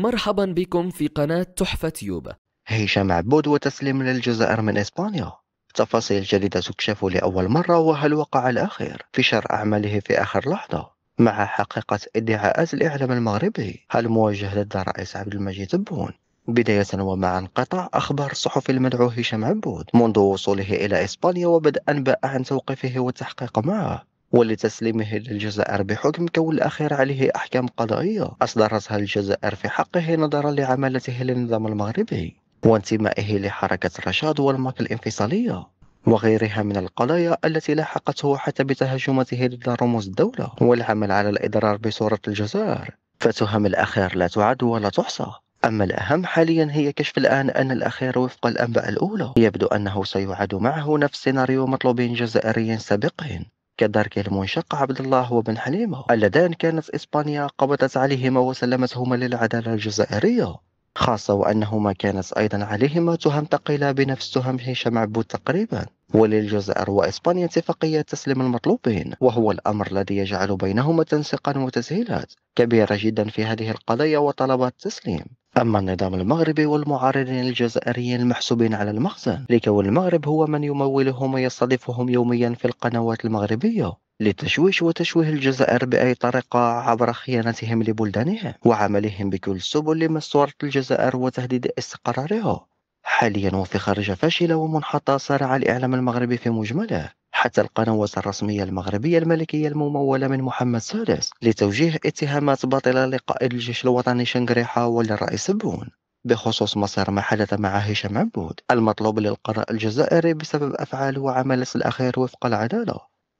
مرحبا بكم في قناة تحفة يوبا هشام عبود وتسليم للجزائر من إسبانيا تفاصيل جديدة تكشف لأول مرة وهل وقع الأخير في شر أعماله في آخر لحظة مع حقيقة ادعاءات الإعلام المغربي هل موجه ضد الرئيس عبد المجيد تبون بداية ومع انقطاع أخبار الصحفي المدعو هشام عبود منذ وصوله إلى إسبانيا وبدأ أنباء عن توقيفه والتحقيق معه ولتسليمه للجزائر بحكم كون الأخير عليه أحكام قضائية أصدرتها الجزائر في حقه نظرا لعمالته للنظام المغربي وانتمائه لحركة رشاد والماك الانفصالية وغيرها من القضايا التي لاحقته حتى بتهجماته ضد رموز الدولة والعمل على الإضرار بصورة الجزائر فتهم الأخير لا تعد ولا تحصى أما الأهم حاليا هي كشف الآن أن الأخير وفق الأنباء الأولى يبدو أنه سيعاد معه نفس سيناريو مطلوبين جزائريين سابقين كذلك المنشق عبد الله وبن حليمة اللذان كانت إسبانيا قبضت عليهما وسلمتهما للعدالة الجزائرية خاصة وأنهما كانت أيضا عليهما تهم ثقيلة بنفس تهم هشام عبود تقريبا وللجزائر وإسبانيا اتفاقية تسليم المطلوبين وهو الأمر الذي يجعل بينهما تنسيقا وتسهيلات كبيرة جدا في هذه القضية وطلبات التسليم أما النظام المغربي والمعارضين الجزائريين المحسوبين على المخزن لكون المغرب هو من يمولهم ويستضيفهم يوميا في القنوات المغربية لتشويش وتشويه الجزائر بأي طريقة عبر خيانتهم لبلدانهم وعملهم بكل السبل لمسورة الجزائر وتهديد استقرارها حاليا وفي خارجة فاشلة ومنحطة صارع الإعلام المغربي في مجمله حتى القنوات الرسمية المغربية الملكية الممولة من محمد سادس لتوجيه اتهامات باطلة لقائد الجيش الوطني شنقريحة وللرئيس بون بخصوص مصير ما حدث مع هشام عبود المطلوب للقضاء الجزائري بسبب أفعاله وعمله الأخير وفق العدالة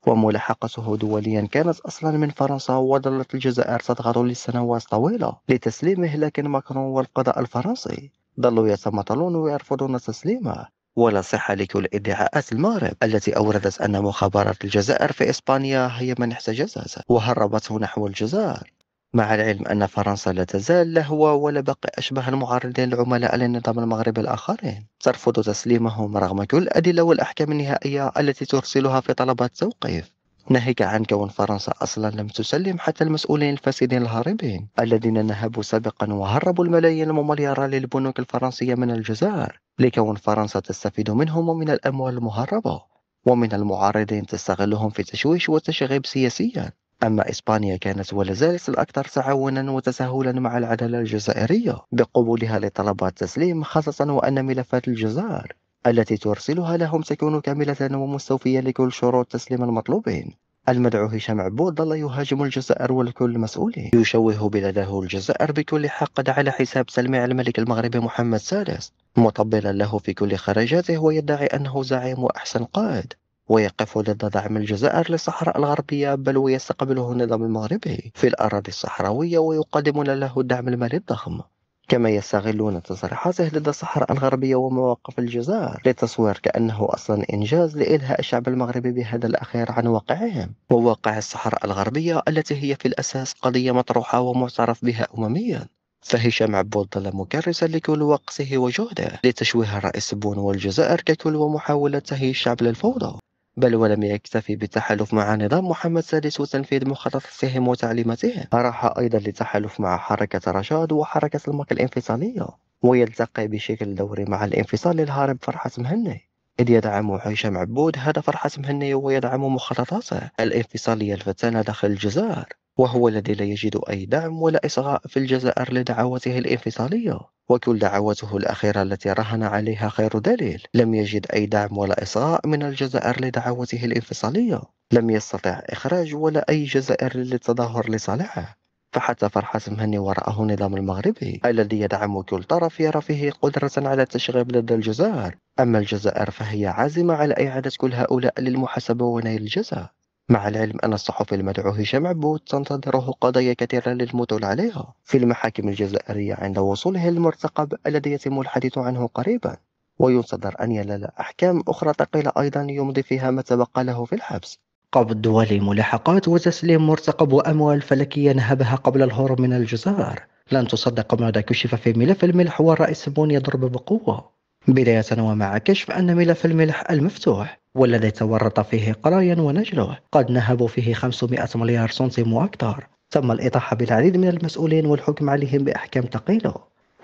وملاحقته دوليا كانت أصلا من فرنسا وظلت الجزائر تضغط لسنوات طويلة لتسليمه لكن ماكرون والقضاء الفرنسي ظلوا يتمطلون ويرفضون تسليمه ولا صحة لكل ادعاءات المغرب التي أوردت أن مخابرات الجزائر في إسبانيا هي من احتجزت وهربته نحو الجزائر مع العلم أن فرنسا لا تزال لهوى ولا بقي أشبه المعارضين العملاء للنظام المغربي الآخرين ترفض تسليمهم رغم كل الأدلة والأحكام النهائية التي ترسلها في طلبات توقيف ناهيك عن كون فرنسا أصلا لم تسلم حتى المسؤولين الفاسدين الهاربين الذين نهبوا سابقا وهربوا الملايين المليارة للبنوك الفرنسية من الجزائر لكون فرنسا تستفيد منهم ومن الأموال المهربة ومن المعارضين تستغلهم في تشويش وتشغيب سياسيا أما إسبانيا كانت ولا زالت الأكثر تعاونا وتساهلا مع العدالة الجزائرية بقبولها لطلبات تسليم خاصة وأن ملفات الجزائر التي ترسلها لهم تكون كاملة ومستوفية لكل شروط تسليم المطلوبين المدعو هشام عبود ظل يهاجم الجزائر والكل مسؤوله يشوه بلاده الجزائر بكل حق على حساب تلميع الملك المغربي محمد السادس مطبلا له في كل خرجاته ويدعي أنه زعيم وأحسن قائد ويقف ضد دعم الجزائر للصحراء الغربية بل ويستقبله النظام المغربي في الأراضي الصحراوية ويقدمون له الدعم المالي الضخم كما يستغلون تصريحاته لدى الصحراء الغربية ومواقف الجزائر لتصوير كأنه أصلا إنجاز لإلهاء الشعب المغربي بهذا الأخير عن واقعهم وواقع الصحراء الغربية التي هي في الأساس قضية مطروحة ومعترف بها أمميا فهشام عبود ظل مكرسا لكل وقته وجهده لتشويه الرئيس بون والجزائر ككل ومحاولة تهيئ الشعب للفوضى بل ولم يكتفي بالتحالف مع نظام محمد السادس وتنفيذ مخططاتهم وتعليماتهم راح أيضا للتحالف مع حركة رشاد وحركة المك الانفصالية ويلتقي بشكل دوري مع الانفصال الهارب فرحة مهني إذ يدعم هشام عبود هذا فرحة مهني ويدعم مخططاته الانفصالية الفتانة داخل الجزائر وهو الذي لا يجد أي دعم ولا إصغاء في الجزائر لدعواته الانفصالية وكل دعوته الأخيرة التي رهن عليها خير دليل لم يجد أي دعم ولا إصغاء من الجزائر لدعوته الانفصالية لم يستطع إخراج ولا أي جزائري للتظاهر لصالحه فحتى فرحة مهني وراءه النظام المغربي الذي يدعم كل طرف يرى فيه قدرة على التشغيب ضد الجزائر أما الجزائر فهي عازمة على إعادة كل هؤلاء للمحاسبة ونيل الجزاء مع العلم أن الصحفي المدعو هشام عبود تنتظره قضايا كثيرة للمثول عليها في المحاكم الجزائرية عند وصوله المرتقب الذي يتم الحديث عنه قريبا وينتظر أن ينال أحكام أخرى ثقيلة أيضا يمضي فيها ما تبقى له في الحبس قبض دولي ملاحقات وتسليم مرتقب وأموال فلكية نهبها قبل الهروب من الجزائر لن تصدق ماذا كشف في ملف الملح والرئيس بون يضرب بقوة بداية ومع كشف أن ملف الملح المفتوح والذي تورط فيه قرايا ونجله قد نهبوا فيه 500 مليار سنتيم وأكثر تم الإطاحة بالعديد من المسؤولين والحكم عليهم بأحكام تقيله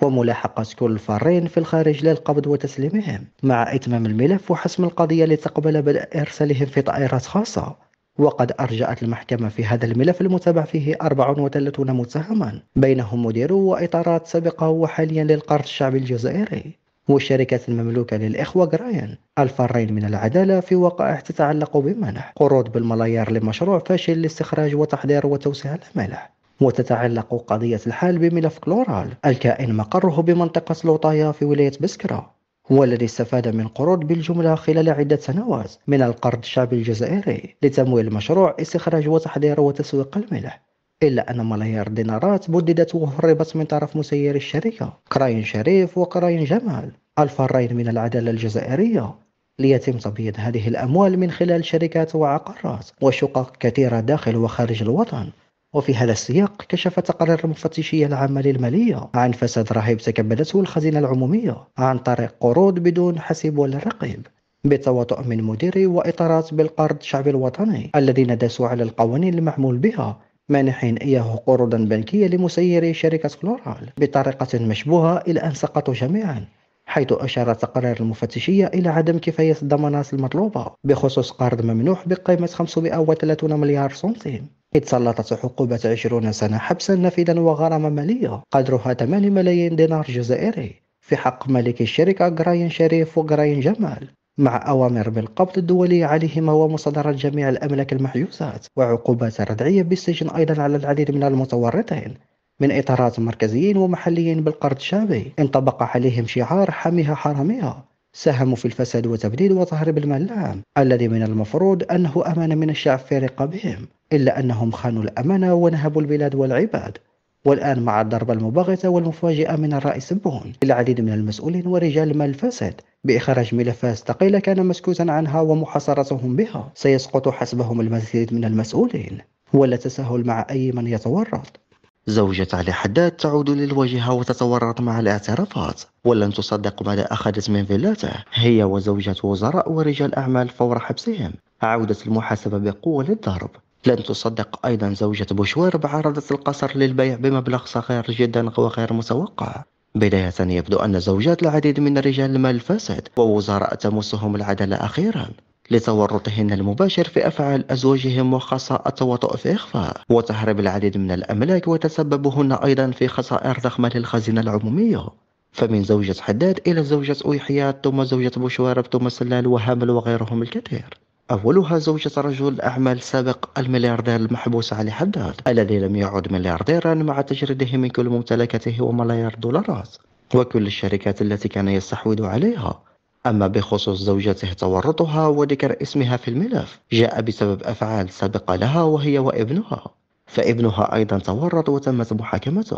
وملاحقة كل فرين في الخارج للقبض وتسليمهم مع إتمام الملف وحسم القضية لتقبل بدء إرسالهم في طائرات خاصة وقد أرجأت المحكمة في هذا الملف المتابع فيه 34 متهما بينهم مدير وإطارات سابقة وحاليا للقرض الشعبي الجزائري والشركة المملوكة للإخوة جرايان الفارين من العدالة في وقائع تتعلق بمنح قروض بالملايير لمشروع فاشل لاستخراج وتحضير وتوسيع الملح وتتعلق قضية الحال بملف كلورال الكائن مقره بمنطقة لوطايا في ولاية بسكرا والذي استفاد من قروض بالجملة خلال عدة سنوات من القرض الشعبي الجزائري لتمويل مشروع استخراج وتحضير وتسويق الملح إلا أن ملايير الدينارات بددت وهربت من طرف مسيري الشركة كراين شريف وكراين جمال الفارين من العدالة الجزائرية ليتم تبييض هذه الأموال من خلال شركات وعقارات وشقق كثيرة داخل وخارج الوطن وفي هذا السياق كشف تقرير المفتشية العامة للمالية عن فساد رهيب تكبدته الخزينة العمومية عن طريق قروض بدون حسب ولا رقيب بالتواطؤ من مديري وإطارات بالقرض الشعبي الوطني الذين داسوا على القوانين المعمول بها مانحين إياه قروضا بنكية لمسيري شركة كلورال بطريقة مشبوهة إلى أن سقطوا جميعا حيث أشار تقرير المفتشية إلى عدم كفاية الضمانات المطلوبة بخصوص قرض ممنوح بقيمة 530 مليار سنتيم إذ سلطت عقوبة 20 سنة حبسا نفيدا وغرامة مالية قدرها 8 ملايين دينار جزائري في حق مالك الشركة جراين شريف وجراين جمال مع أوامر بالقبض الدولي عليهما ومصادرة جميع الأملاك المحيوسات وعقوبات ردعية بالسجن أيضا على العديد من المتورطين من إطارات مركزيين ومحليين بالقرض الشعبي انطبق عليهم شعار حميها حراميها ساهموا في الفساد وتبديد وتهريب المال العام الذي من المفروض أنه أمانة من الشعب في رقابهم إلا أنهم خانوا الأمانة ونهبوا البلاد والعباد والآن مع الضربة المباغتة والمفاجئة من الرئيس بون العديد من المسؤولين ورجال المال الفاسد بإخراج ملفات ثقيلة كان مسكوتا عنها ومحاصرتهم بها سيسقط حسبهم المزيد من المسؤولين ولا تساهل مع أي من يتورط زوجة علي حداد تعود للواجهة وتتورط مع الاعترافات ولن تصدق ماذا أخذت من فيلاته هي وزوجة وزراء ورجال أعمال فور حبسهم عودت المحاسبة بقوة للضرب لن تصدق أيضا زوجة بوشوارب عرضت القصر للبيع بمبلغ صغير جدا وغير متوقع بداية يبدو أن زوجات العديد من رجال المال الفاسد ووزراء تمسهم العدالة أخيرا لتورطهن المباشر في أفعال أزواجهم وخاصة التواطؤ في إخفاء وتهرب العديد من الأملاك وتسببهن أيضا في خسائر ضخمة للخزينة العمومية فمن زوجة حداد إلى زوجة أويحيات ثم زوجة بوشوارب ثم سلال وهامل وغيرهم الكثير أولها زوجة رجل أعمال سابق الملياردير المحبوس علي حداد الذي لم يعد مليارديرا مع تجريده من كل ممتلكاته وملايير دولارات وكل الشركات التي كان يستحوذ عليها أما بخصوص زوجته تورطها وذكر اسمها في الملف جاء بسبب أفعال سابقة لها وهي وابنها فابنها أيضا تورط وتمت محاكمته